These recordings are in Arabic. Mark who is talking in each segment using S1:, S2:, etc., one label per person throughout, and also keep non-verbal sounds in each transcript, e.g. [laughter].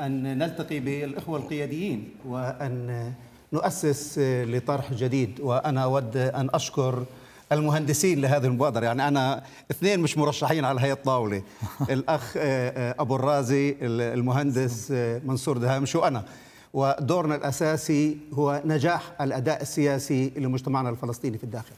S1: أن نلتقي بالإخوة القياديين وأن نؤسس لطرح جديد وأنا أود أن أشكر المهندسين لهذه المبادرة يعني أنا اثنين مش مرشحين على هذه الطاولة [laughs] الأخ آه، أبو الرازي المهندس آه، منصور دهامش وأنا ودورنا الأساسي هو نجاح الأداء السياسي لمجتمعنا الفلسطيني في الداخل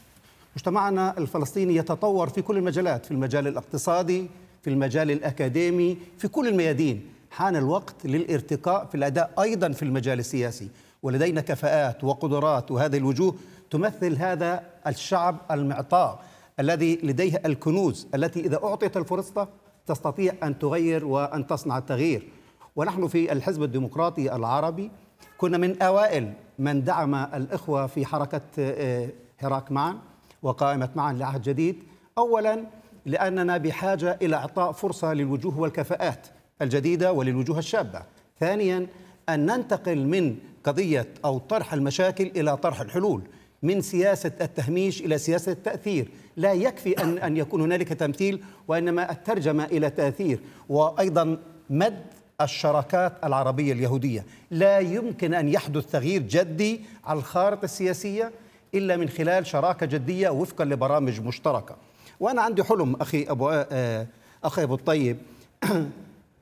S1: مجتمعنا الفلسطيني يتطور في كل المجالات في المجال الاقتصادي في المجال الأكاديمي في كل الميادين حان الوقت للارتقاء في الأداء أيضا في المجال السياسي ولدينا كفاءات وقدرات وهذه الوجوه تمثل هذا الشعب المعطاء الذي لديه الكنوز التي إذا أعطيت الفرصة تستطيع أن تغير وأن تصنع التغيير ونحن في الحزب الديمقراطي العربي كنا من أوائل من دعم الإخوة في حركة آه، هراك معا وقائمة معا لعهد جديد أولا لأننا بحاجة إلى إعطاء فرصة للوجوه والكفاءات الجديدة وللوجوه الشابة ثانيا أن ننتقل من قضية أو طرح المشاكل إلى طرح الحلول من سياسة التهميش إلى سياسة التأثير لا يكفي أن, أن يكون هنالك تمثيل وإنما الترجمة إلى تأثير وأيضا مد الشراكات العربية اليهودية لا يمكن أن يحدث تغيير جدي على الخارطة السياسية إلا من خلال شراكة جدية وفقا لبرامج مشتركة وأنا عندي حلم أخي أبو آه، أخي أبو الطيب [clears throat]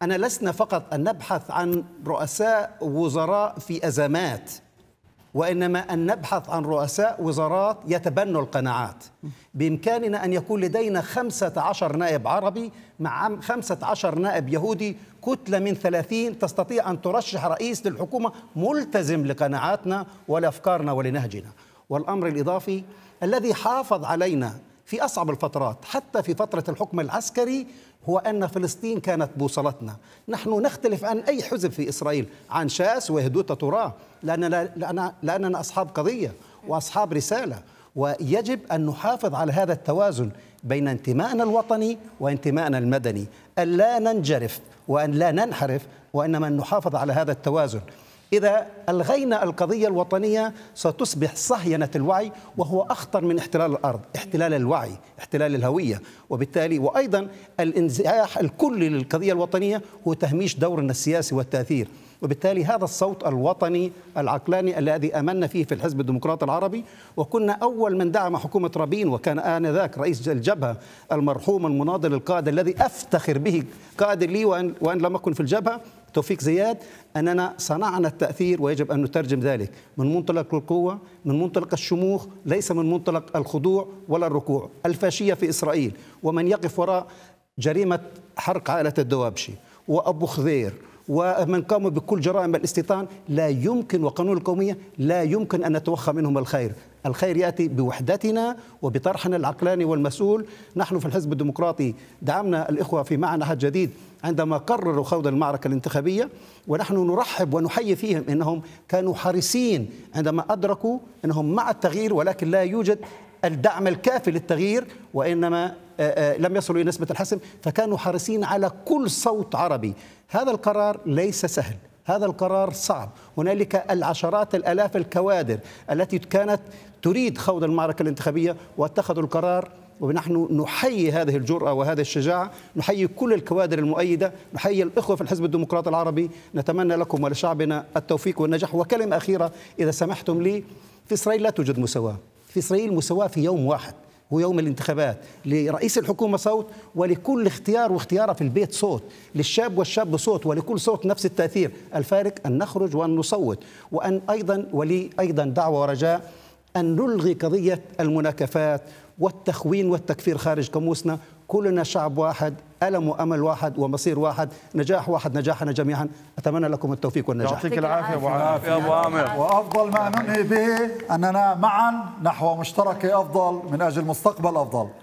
S1: أنا لسنا فقط أن نبحث عن رؤساء وزراء في أزمات وإنما أن نبحث عن رؤساء وزارات يتبنوا القناعات بإمكاننا أن يكون لدينا 15 نائب عربي مع 15 نائب يهودي كتلة من 30 تستطيع أن ترشح رئيس للحكومة ملتزم لقناعاتنا ولأفكارنا ولنهجنا والأمر الإضافي الذي حافظ علينا في أصعب الفترات حتى في فترة الحكم العسكري هو أن فلسطين كانت بوصلتنا نحن نختلف عن أي حزب في إسرائيل عن شاس وهدوتة تراه لأننا, لأننا, لأننا أصحاب قضية وأصحاب رسالة ويجب أن نحافظ على هذا التوازن بين انتمائنا الوطني وانتمائنا المدني أن لا ننجرف وأن لا ننحرف وإنما أن نحافظ على هذا التوازن إذا ألغينا القضية الوطنية ستصبح صهينة الوعي وهو أخطر من احتلال الأرض احتلال الوعي احتلال الهوية وبالتالي وأيضا الانزاح الكلي للقضية الوطنية هو تهميش دورنا السياسي والتأثير وبالتالي هذا الصوت الوطني العقلاني الذي امنا فيه في الحزب الديمقراطي العربي وكنا اول من دعم حكومه رابين وكان انذاك رئيس الجبهه المرحوم المناضل القائد الذي افتخر به قائد لي وان لم اكن في الجبهه توفيق زياد أننا صنعنا التأثير ويجب أن نترجم ذلك من منطلق القوة من منطلق الشموخ ليس من منطلق الخضوع ولا الركوع الفاشية في إسرائيل ومن يقف وراء جريمة حرق عائلة الدوابشي وأبو خذير ومن قاموا بكل جرائم الاستيطان لا يمكن وقانون القومية لا يمكن أن نتوخى منهم الخير الخير يأتي بوحدتنا وبطرحنا العقلاني والمسؤول نحن في الحزب الديمقراطي دعمنا الإخوة في معنى حد جديد عندما قرروا خوض المعركة الانتخابية ونحن نرحب ونحيي فيهم أنهم كانوا حريصين عندما أدركوا أنهم مع التغيير ولكن لا يوجد الدعم الكافي للتغيير وإنما آه، آه، لم يصلوا إلى نسبة الحسم فكانوا حريصين على كل صوت عربي هذا القرار ليس سهل هذا القرار صعب هنالك العشرات الآلاف الكوادر التي كانت تريد خوض المعركة الانتخابية واتخذوا القرار ونحن نحيي هذه الجرأة وهذه الشجاعة نحيي كل الكوادر المؤيدة نحيي الإخوة في الحزب الديمقراطي العربي نتمنى لكم ولشعبنا التوفيق والنجاح وكلمة أخيرة إذا سمحتم لي في إسرائيل لا توجد مساواة في إسرائيل مساواة في يوم واحد ويوم الانتخابات لرئيس الحكومة صوت ولكل اختيار واختيارة في البيت صوت للشاب والشاب صوت ولكل صوت نفس التأثير الفارق أن نخرج وأن نصوت وأن أيضا ولي أيضا دعوة ورجاء أن نلغي قضية المناكفات والتخوين والتكفير خارج قاموسنا كلنا شعب واحد ألم وأمل واحد ومصير واحد نجاح واحد نجاحنا جميعا أتمنى لكم التوفيق والنجاح يعطيك العافية أبو عامر أبو عامر وأفضل ما ننهي به أننا معا نحو مشتركة أفضل من أجل مستقبل أفضل